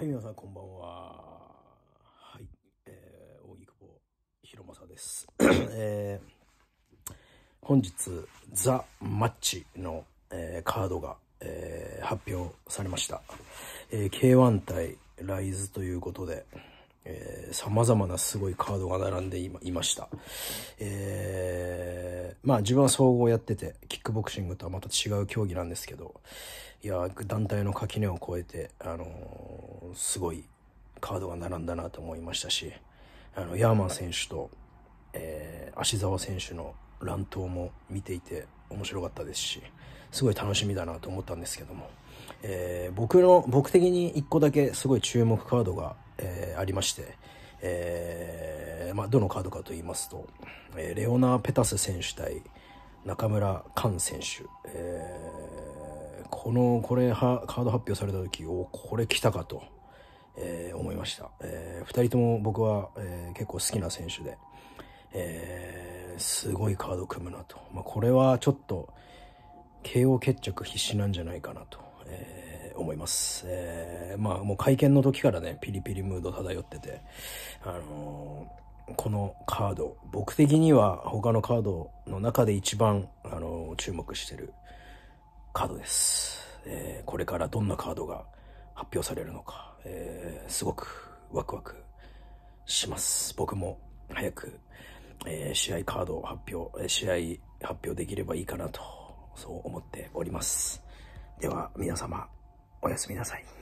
はい、皆さんこんばんは。はい、えー、大木久保博正です。えー、本日、ザ・マッチの、えー、カードが、えー、発表されました。えー、K1 対ライズということで、えー、様々なすごいカードが並んでいました。えー、まあ自分は総合やってて、キックボクシングとはまた違う競技なんですけど、いや、団体の垣根を越えて、あのすごいカードが並んだなと思いましたし、あの、ヤーマン選手と、えー、芦澤選手の乱闘も見ていて面白かったですし、すごい楽しみだなと思ったんですけども、えー、僕の、僕的に1個だけすごい注目カードが、えー、ありまして、えー、まあ、どのカードかと言いますと、えレオナー・ペタス選手対中村寛選手、えこの、これは、カード発表された時、お、これ来たかと。えー、思いました、えー、2人とも僕は、えー、結構好きな選手で、えー、すごいカード組むなと、まあ、これはちょっと KO 決着必至なんじゃないかなと、えー、思います、えー、まあもう会見の時からねピリピリムード漂っててあのー、このカード僕的には他のカードの中で一番、あの注目してるカードです、えー、これからどんなカードが発表されるのか、えー、すごくワクワクします。僕も早く、えー、試合カードを発表、試合発表できればいいかなと、そう思っております。では皆様、おやすみなさい。